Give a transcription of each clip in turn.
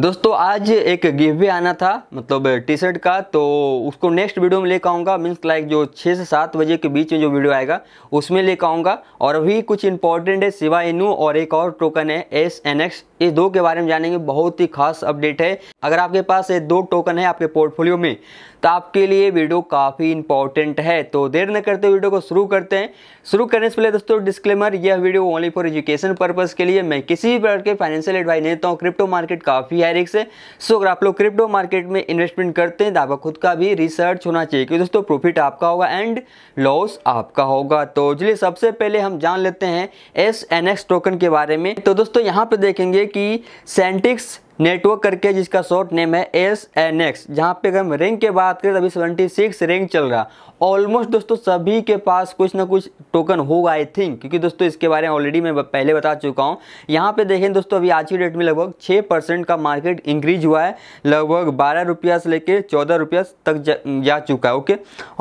दोस्तों आज एक भी आना था मतलब टी शर्ट का तो उसको नेक्स्ट वीडियो में लेकर आऊँगा मीन्स लाइक जो छः से सात बजे के बीच में जो वीडियो आएगा उसमें लेकर आऊँगा और अभी कुछ इंपॉर्टेंट है सिवा इनू और एक और टोकन है एस एन एक्स इस दो के बारे में जानेंगे बहुत ही खास अपडेट है अगर आपके पास ये दो टोकन है आपके पोर्टफोलियो में तो आपके लिए वीडियो काफ़ी इंपॉर्टेंट है तो देर न करते वीडियो को शुरू करते हैं शुरू करने से पहले दोस्तों डिस्क्लेमर यह video only for education purpose के लिए मैं किसी भी प्रकार के फाइनेंशियल एडवाइस नहीं देता हूँ क्रिप्टो मार्केट काफ़ी है रिक्स है सो अगर आप लोग क्रिप्टो मार्केट में इन्वेस्टमेंट करते हैं तो आपका खुद का भी रिसर्च होना चाहिए क्योंकि दोस्तों प्रॉफिट आपका होगा एंड लॉस आपका होगा तो चलिए सबसे पहले हम जान लेते हैं एस टोकन के बारे में तो दोस्तों यहाँ पर देखेंगे कि सेंटिक्स नेटवर्क करके जिसका शॉर्ट नेम है एस एन एक्स जहाँ पे अगर हम रैंक की बात करें तो अभी सेवेंटी सिक्स रैंक चल रहा ऑलमोस्ट दोस्तों सभी के पास कुछ ना कुछ टोकन होगा आई थिंक क्योंकि दोस्तों इसके बारे में ऑलरेडी मैं पहले बता चुका हूँ यहाँ पे देखें दोस्तों अभी आज की डेट में लगभग छः परसेंट का मार्केट इंक्रीज हुआ है लगभग बारह रुपया से लेकर चौदह रुपया तक जा, जा चुका है ओके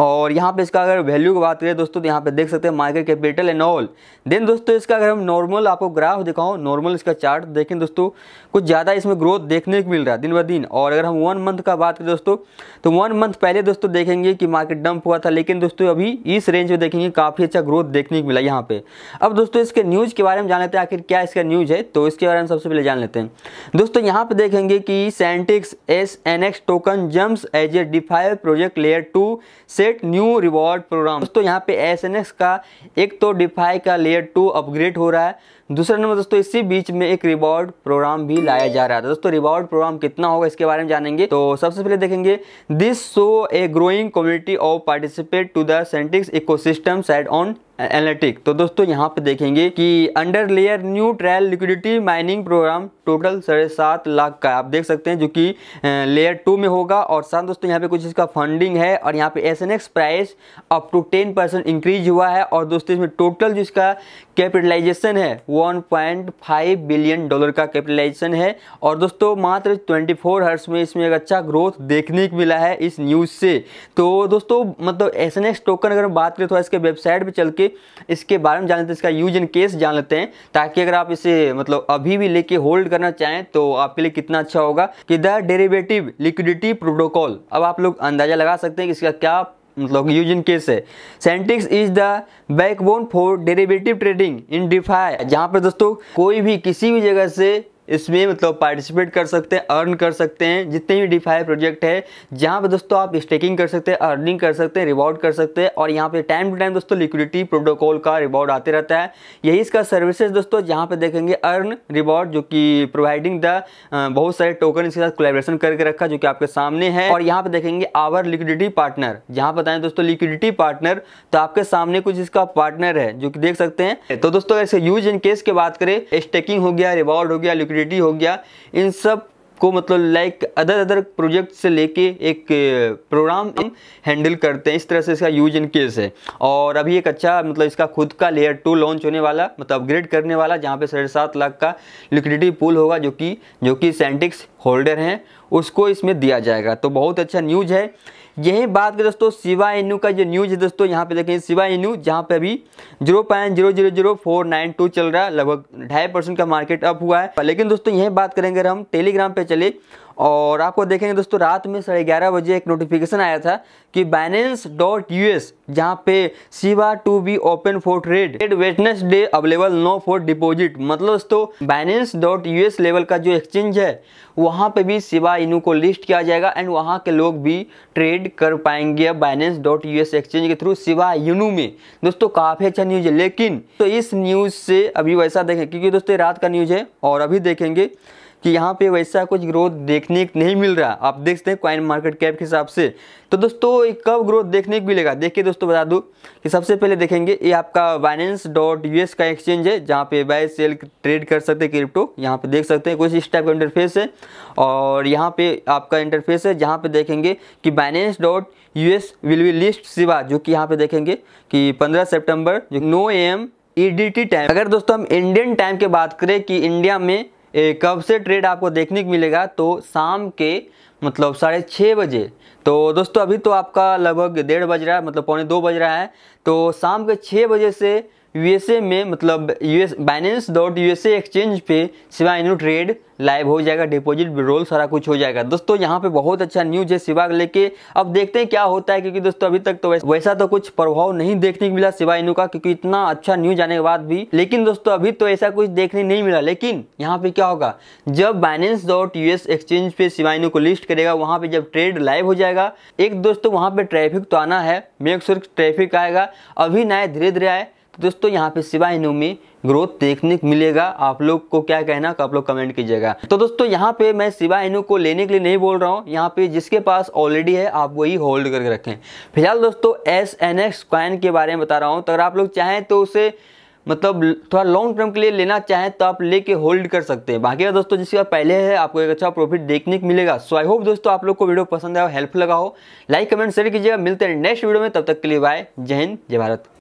और यहाँ पे इसका अगर वैल्यू की बात करें दोस्तों तो यहाँ पे देख सकते हैं market capital and all then दोस्तों इसका अगर हम नॉर्मल आपको ग्राफ दिखाऊँ नॉर्मल इसका चार्ट देखें दोस्तों कुछ ज़्यादा इसमें ग्रोथ देखने को मिल रहा है दिन ब दिन और अगर हम वन मंथ का बात करें दोस्तों तो वन मंथ पहले दोस्तों देखेंगे कि मार्केट डंप हुआ था लेकिन दोस्तों अभी इस रेंज में देखेंगे काफ़ी अच्छा ग्रोथ देखने को मिला यहाँ पे अब दोस्तों इसके न्यूज़ के बारे में जान लेते हैं आखिर क्या इसका न्यूज़ है तो इसके बारे में सबसे पहले जान लेते हैं दोस्तों यहाँ पर देखेंगे कि Synthetix S N X token jumps as a DeFi project layer two set new reward program दोस्तों यहाँ पे एस एन एक्स का एक तो डिफाई का लेयर टू अपग्रेड हो रहा है दूसरा नंबर दोस्तों इसी बीच में एक रिवॉर्ड प्रोग्राम भी लाया जा रहा है दोस्तों रिवॉर्ड प्रोग्राम कितना होगा इसके बारे में जानेंगे तो सबसे पहले देखेंगे this show a growing community of participate to the Synthetix ecosystem side on analytic तो दोस्तों यहाँ पे देखेंगे कि under layer new trial liquidity mining program total साढ़े सात लाख का आप देख सकते हैं जो कि लेयर टू में होगा और साथ दोस्तों यहाँ पे कुछ इसका फंडिंग है और यहाँ पे S N X price up to ten percent increase हुआ है और दोस्तों इसमें टोटल जो इसका कैपिटलाइजेशन है one point five billion dollar का कैपिटलाइजेशन है और दोस्तों मात्र ट्वेंटी फोर हर्स में इसमें एक अच्छा ग्रोथ देखने को मिला है इस न्यूज़ से तो दोस्तों मतलब एस एन एक्स टोकन अगर हम बात करें तो इसके वेबसाइट पर चल के इसके बारे में जान लेते हैं इसका यूज इन केस जान लेते हैं ताकि अगर आप इसे मतलब अभी भी लेके होल्ड करना चाहें तो आपके लिए कितना अच्छा होगा कि द डेरिवेटिव लिक्विडिटी प्रोटोकॉल अब आप लोग अंदाजा लगा सकते हैं कि इसका क्या मतलब यूज इन केस है Synthetix is the backbone for derivative trading in DeFi जहाँ पर दोस्तों कोई भी किसी भी जगह से इसमें मतलब पार्टिसिपेट कर सकते हैं अर्न कर सकते हैं जितने भी डिफाई प्रोजेक्ट है जहाँ पे दोस्तों आप स्टेकिंग कर सकते हैं अर्निंग कर सकते हैं रिवॉर्ड कर सकते हैं और यहाँ पे टाइम टू टाइम दोस्तों लिक्विडिटी प्रोटोकॉल का रिवॉर्ड आते रहता है यही इसका सर्विसेज दोस्तों यहाँ पे देखेंगे अर्न रिवॉर्ड जो कि प्रोवाइडिंग द बहुत सारे टोकन इसके साथ कोलेब्रेशन करके रखा जो कि आपके सामने है और यहाँ पे देखेंगे आवर लिक्विडिटी पार्टनर जहाँ बताएं दोस्तों लिक्विडिटी पार्टनर तो आपके सामने कुछ इसका पार्टनर है जो कि देख सकते हैं तो दोस्तों ऐसे यूज इन केस की बात करें स्टेकिंग हो गया रिवॉर्ड हो गया लिक्विड लिक्विडिटी हो गया इन सब को मतलब लाइक अदर अदर प्रोजेक्ट से लेके एक प्रोग्राम हैंडल करते हैं इस तरह से इसका यूज इन केस है और अभी एक अच्छा मतलब इसका खुद का लेयर टू लॉन्च होने वाला मतलब अपग्रेड करने वाला जहाँ पे साढ़े सात लाख का लिक्विडिटी पूल होगा जो कि जो कि सेंटिक्स होल्डर हैं उसको इसमें दिया जाएगा तो बहुत अच्छा न्यूज़ है यही बात करें दोस्तों सिवा एन का जो न्यूज़ है दोस्तों यहाँ पे देखें सिवा एन जहाँ पे अभी zero point zero zero zero four nine two चल रहा है लगभग ढाई परसेंट का मार्केट अप हुआ है लेकिन दोस्तों यही बात करेंगे हम टेलीग्राम पे चले और आपको देखेंगे दोस्तों रात में साढ़े ग्यारह बजे एक नोटिफिकेशन आया था कि बाइनेंस डॉट यू एस जहाँ पे सीवा to be open for trade trade day available no for deposit मतलब दोस्तों Binance dot U S level का जो एक्सचेंज है वहाँ पे भी सिवा इनू को लिस्ट किया जाएगा एंड वहाँ के लोग भी ट्रेड कर पाएंगे Binance dot U S exchange के थ्रू सिवा इनू में दोस्तों काफ़ी अच्छा न्यूज़ है लेकिन तो इस न्यूज़ से अभी वैसा देखें क्योंकि दोस्तों रात का न्यूज़ है और अभी देखेंगे कि यहाँ पे वैसा कुछ ग्रोथ देखने को नहीं मिल रहा आप देख सकते हैं क्वाइन मार्केट कैप के हिसाब से तो दोस्तों कब ग्रोथ देखने को मिलेगा देखिए दोस्तों बता दूँ कि सबसे पहले देखेंगे ये आपका बाइनेंस डॉट यू का एक्सचेंज है जहाँ पे बाय सेल ट्रेड कर सकते हैं क्रिप्टो यहाँ पे देख सकते हैं कुछ इस टाइप का इंटरफेस है और यहाँ पे आपका इंटरफेस है जहाँ पे देखेंगे कि Binance dot U S will be list सिवा जो कि यहाँ पे देखेंगे कि पंद्रह सेप्टेम्बर जो no M E D T time अगर दोस्तों हम इंडियन टाइम की बात करें कि इंडिया में कब से ट्रेड आपको देखने को मिलेगा तो शाम के मतलब साढ़े छः बजे तो दोस्तों अभी तो आपका लगभग डेढ़ बज रहा है मतलब पौने दो बज रहा है तो शाम के छः बजे से यूएसए में मतलब US Binance dot USA exchange पे सिवा इनो ट्रेड लाइव हो जाएगा डिपॉजिट रोल सारा कुछ हो जाएगा दोस्तों यहाँ पे बहुत अच्छा न्यूज है सिवा लेके अब देखते हैं क्या होता है क्योंकि दोस्तों अभी तक तो वैसा तो कुछ प्रभाव नहीं देखने को मिला सिवा इनू का क्योंकि इतना अच्छा न्यूज आने के बाद भी लेकिन दोस्तों अभी तो ऐसा कुछ देखने नहीं मिला लेकिन यहाँ पे क्या होगा जब बाइनेंस डॉट यूएस एक्सचेंज पे सिवा इनू को लिस्ट करेगा वहाँ पे जब ट्रेड लाइव हो जाएगा एक दोस्तों वहाँ पे ट्रैफिक तो आना है मेक श्योर ट्रैफिक आएगा अभी ना धीरे धीरे आए तो दोस्तों यहाँ पे सिवा इनो में ग्रोथ देखने को मिलेगा आप लोग को क्या कहना आप लोग कमेंट कीजिएगा तो दोस्तों यहाँ पे मैं सिवा इनो को लेने के लिए नहीं बोल रहा हूँ यहाँ पे जिसके पास ऑलरेडी है आप वही होल्ड करके रखें फिलहाल दोस्तों एस एन एक्स क्वाइन के बारे में बता रहा हूँ तो अगर आप लोग चाहें तो उसे मतलब थोड़ा लॉन्ग टर्म के लिए लेना चाहें तो आप लेके होल्ड कर सकते हैं बाकी दोस्तों जिसके बाद पहले है आपको एक अच्छा प्रॉफिट देखने को मिलेगा सो आई होप दोस्तों आप लोग को वीडियो पसंद आया हेल्प लगा हो लाइक कमेंट शेयर कीजिएगा मिलते हैं नेक्स्ट वीडियो में तब तक के लिए बाय जय हिंद जय भारत